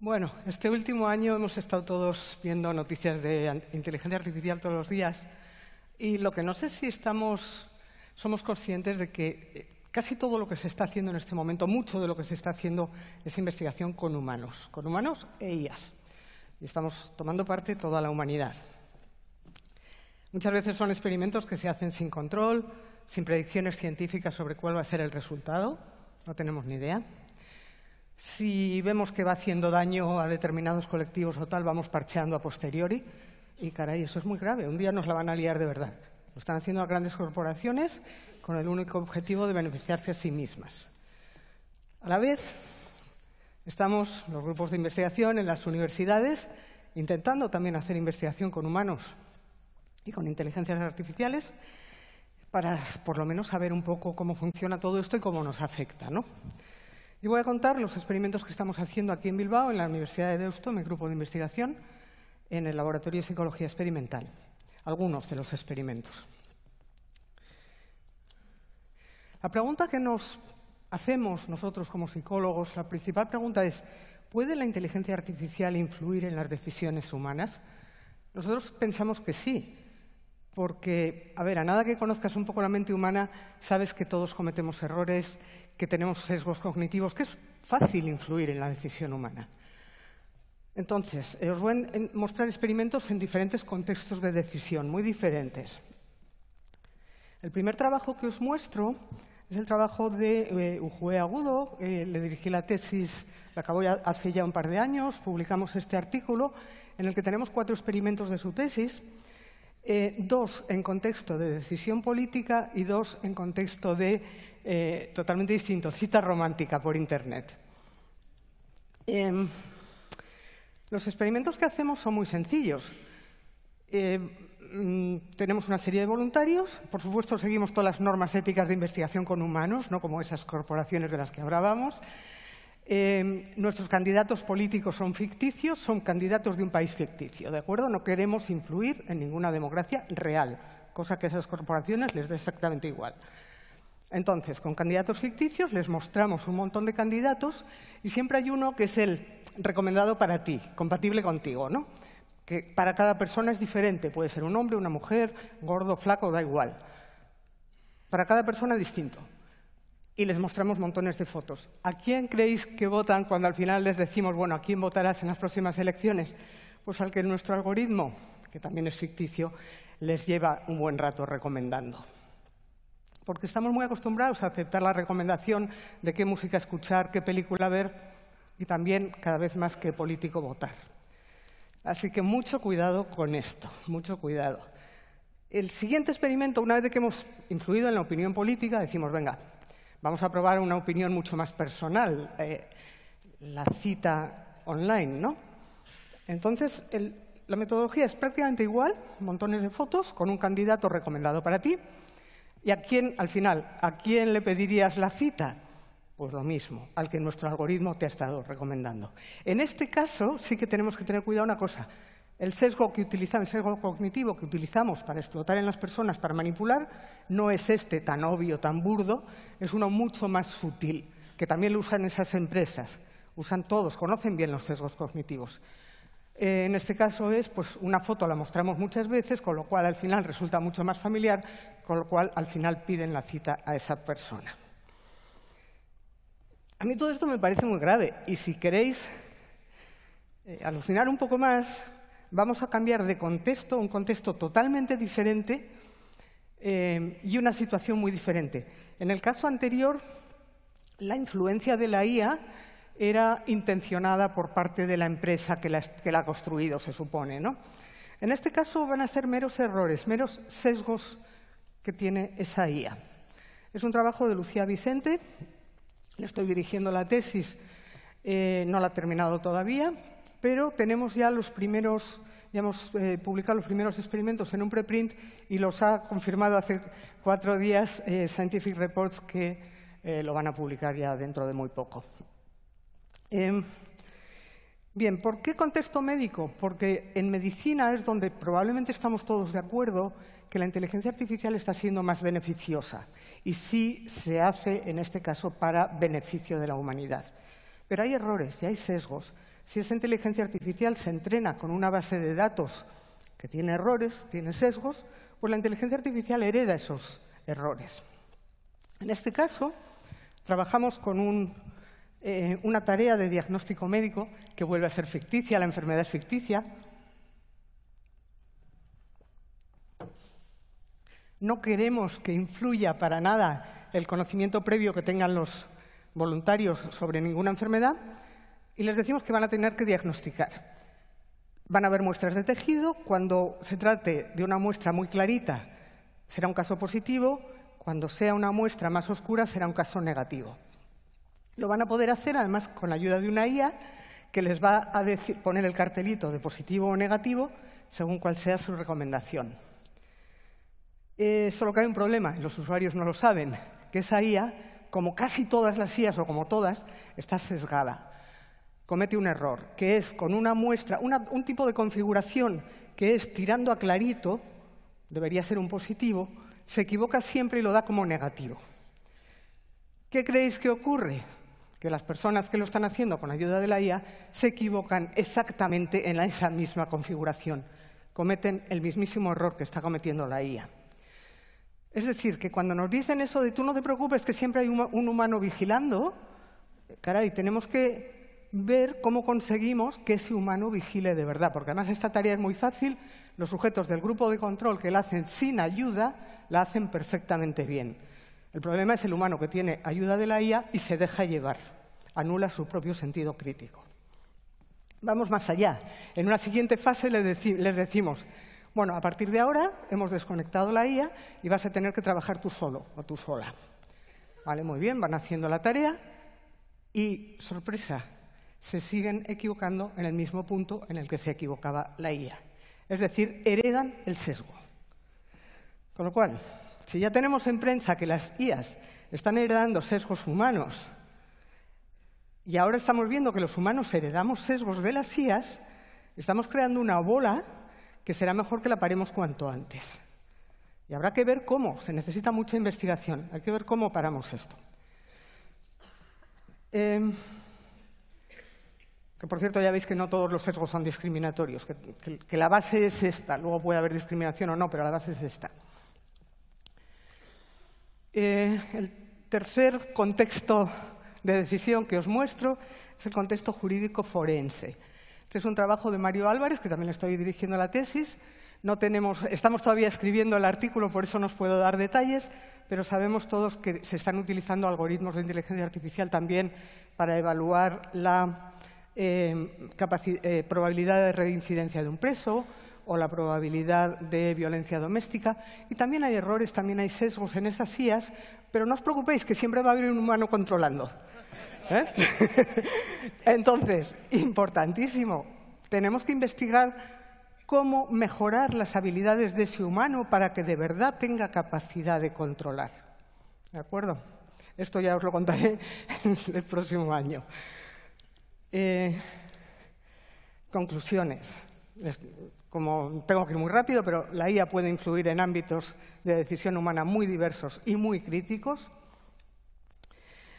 Bueno, este último año hemos estado todos viendo noticias de inteligencia artificial todos los días y lo que no sé si estamos, somos conscientes de que eh, casi todo lo que se está haciendo en este momento, mucho de lo que se está haciendo es investigación con humanos, con humanos e IAS. Y estamos tomando parte toda la humanidad. Muchas veces son experimentos que se hacen sin control, sin predicciones científicas sobre cuál va a ser el resultado, no tenemos ni idea. Si vemos que va haciendo daño a determinados colectivos o tal, vamos parcheando a posteriori. Y caray, eso es muy grave. Un día nos la van a liar de verdad. Lo están haciendo las grandes corporaciones con el único objetivo de beneficiarse a sí mismas. A la vez, estamos los grupos de investigación en las universidades intentando también hacer investigación con humanos y con inteligencias artificiales para por lo menos saber un poco cómo funciona todo esto y cómo nos afecta. ¿no? Y voy a contar los experimentos que estamos haciendo aquí en Bilbao, en la Universidad de Deusto, en mi grupo de investigación, en el Laboratorio de Psicología Experimental. Algunos de los experimentos. La pregunta que nos hacemos nosotros como psicólogos, la principal pregunta es, ¿puede la inteligencia artificial influir en las decisiones humanas? Nosotros pensamos que sí, porque, a ver, a nada que conozcas un poco la mente humana, sabes que todos cometemos errores, que tenemos sesgos cognitivos, que es fácil influir en la decisión humana. Entonces, eh, os voy a mostrar experimentos en diferentes contextos de decisión, muy diferentes. El primer trabajo que os muestro es el trabajo de eh, Ujué Ujue Agudo. le dirigí la tesis, la acabo ya hace ya un par de años. Publicamos este artículo en el que tenemos cuatro experimentos de su tesis eh, dos en contexto de decisión política y dos en contexto de, eh, totalmente distinto, cita romántica por Internet. Em, los experimentos que hacemos son muy sencillos. Em, mm, tenemos una serie de voluntarios, por supuesto seguimos todas las normas éticas de investigación con humanos, no como esas corporaciones de las que hablábamos, Em, nuestros candidatos políticos son ficticios, son candidatos de un país ficticio, ¿de acuerdo? No queremos influir en ninguna democracia real, cosa que a esas corporaciones les da exactamente igual. Entonces, con candidatos ficticios les mostramos un montón de candidatos y siempre hay uno que es el recomendado para ti, compatible contigo, ¿no? Que para cada persona es diferente, puede ser un hombre, una mujer, gordo, flaco, da igual. Para cada persona distinto y les mostramos montones de fotos. ¿A quién creéis que votan cuando al final les decimos, bueno, ¿a quién votarás en las próximas elecciones? Pues al que nuestro algoritmo, que también es ficticio, les lleva un buen rato recomendando. Porque estamos muy acostumbrados a aceptar la recomendación de qué música escuchar, qué película ver y también cada vez más qué político votar. Así que mucho cuidado con esto, mucho cuidado. El siguiente experimento, una vez que hemos influido en la opinión política, decimos, venga, Vamos a probar una opinión mucho más personal, eh, la cita online, ¿no? Entonces, la metodología es prácticamente igual, montones de fotos con un candidato recomendado para ti. ¿Y a quién, al final, a quién le pedirías la cita? Pues lo mismo, al que nuestro algoritmo te ha estado recomendando. En este caso sí que tenemos que tener cuidado una cosa. El sesgo, que utilizamos, el sesgo cognitivo que utilizamos para explotar en las personas, para manipular, no es este tan obvio, tan burdo, es uno mucho más sutil, que también lo usan esas empresas. Usan todos, conocen bien los sesgos cognitivos. Eh, en este caso es, pues una foto la mostramos muchas veces, con lo cual al final resulta mucho más familiar, con lo cual al final piden la cita a esa persona. A mí todo esto me parece muy grave y si queréis eh, alucinar un poco más, vamos a cambiar de contexto un contexto totalmente diferente eh, y una situación muy diferente. En el caso anterior, la influencia de la IA era intencionada por parte de la empresa que la, ha construido, se supone. En este caso van a ser meros errores, meros sesgos que tiene esa IA. Es un trabajo de Lucía Vicente, le estoy dirigiendo la tesis, eh, no la ha terminado todavía, pero tenemos ya los primeros, ya hemos eh, publicado los primeros experimentos en un preprint y los ha confirmado hace cuatro días eh, Scientific Reports que eh, lo van a publicar ya dentro de muy poco. Em, bien, ¿por qué contexto médico? Porque en medicina es donde probablemente estamos todos de acuerdo que la inteligencia artificial está siendo más beneficiosa y sí se hace, en este caso, para beneficio de la humanidad. Pero hay errores y hay sesgos si esa inteligencia artificial se entrena con una base de datos que tiene errores, tiene sesgos, pues la inteligencia artificial hereda esos errores. En este caso, trabajamos con eh, una tarea de diagnóstico médico que vuelve a ser ficticia, la enfermedad es ficticia. No queremos que influya para nada el conocimiento previo que tengan los voluntarios sobre ninguna enfermedad, y les decimos que van a tener que diagnosticar. Van a haber muestras de tejido. Cuando se trate de una muestra muy clarita, será un caso positivo. Cuando sea una muestra más oscura, será un caso negativo. Lo van a poder hacer, además, con la ayuda de una IA que les va a poner el cartelito de positivo o negativo según cuál sea su recomendación. Eh, solo que hay un problema, y los usuarios no lo saben, que esa IA, como casi todas las IAs o como todas, está sesgada comete un error, que es con una muestra, un tipo de configuración que es tirando a clarito, debería ser un positivo, se equivoca siempre y lo da como negativo. ¿Qué creéis que ocurre? Que las personas que lo están haciendo con ayuda de la IA se equivocan exactamente en esa misma configuración. Cometen el mismísimo error que está cometiendo la IA. Es decir, que cuando nos dicen eso de tú no te preocupes que siempre hay un humano vigilando, caray, tenemos que ver cómo conseguimos que ese humano vigile de verdad, porque además esta tarea es muy fácil, los sujetos del grupo de control que la hacen sin ayuda, la hacen perfectamente bien. El problema es el humano que tiene ayuda de la IA y se deja llevar, anula su propio sentido crítico. Vamos más allá. En una siguiente fase les, decimos, bueno, a partir de ahora hemos desconectado la IA y vas a tener que trabajar tú solo o tú sola. Vale, muy bien, van haciendo la tarea y, sorpresa, se siguen equivocando en el mismo punto en el que se equivocaba la IA. Es decir, heredan el sesgo. Con lo cual, si ya tenemos en prensa que las IAs están heredando sesgos humanos y ahora estamos viendo que los humanos heredamos sesgos de las IAs, estamos creando una bola que será mejor que la paremos cuanto antes. Y habrá que ver cómo, se necesita mucha investigación, hay que ver cómo paramos esto. Em, que, por cierto, ya veis que no todos los sesgos son discriminatorios, que, la base es esta. Luego puede haber discriminación o no, pero la base es esta. Eh, el tercer contexto de decisión que os muestro es el contexto jurídico forense. Este es un trabajo de Mario Álvarez, que también estoy dirigiendo la tesis. No tenemos, estamos todavía escribiendo el artículo, por eso no os puedo dar detalles, pero sabemos todos que se están utilizando algoritmos de inteligencia artificial también para evaluar la Em, eh, probabilidad de reincidencia de un preso o la probabilidad de violencia doméstica. Y también hay errores, también hay sesgos en esas sillas, pero no os preocupéis que siempre va a haber un humano controlando. ¿eh? Entonces, importantísimo, tenemos que investigar cómo mejorar las habilidades de ese humano para que de verdad tenga capacidad de controlar. ¿De acuerdo? Esto ya os lo contaré el próximo año. Eh, conclusiones. Como tengo que ir muy rápido, pero la IA puede influir en ámbitos de decisión humana muy diversos y muy críticos.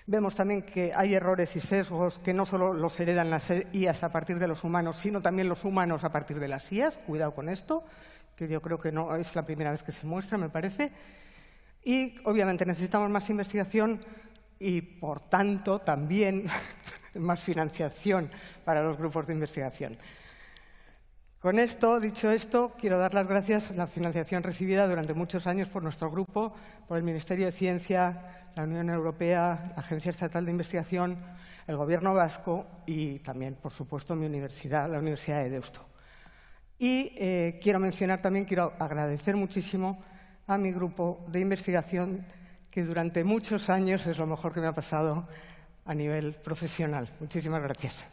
Vemos también que hay errores y sesgos que no solo los heredan las IAs a partir de los humanos, sino también los humanos a partir de las IAs. Cuidado con esto, que yo creo que no es la primera vez que se muestra, me parece. Y obviamente necesitamos más investigación y, por tanto, también más financiación para los grupos de investigación. Con esto, dicho esto, quiero dar las gracias a la financiación recibida durante muchos años por nuestro grupo, por el Ministerio de Ciencia, la Unión Europea, la Agencia Estatal de Investigación, el Gobierno Vasco y también, por supuesto, mi universidad, la Universidad de Deusto. Y eh, quiero mencionar también, quiero agradecer muchísimo a mi grupo de investigación, que durante muchos años es lo mejor que me ha pasado a nivel profesional. Muchísimas gracias.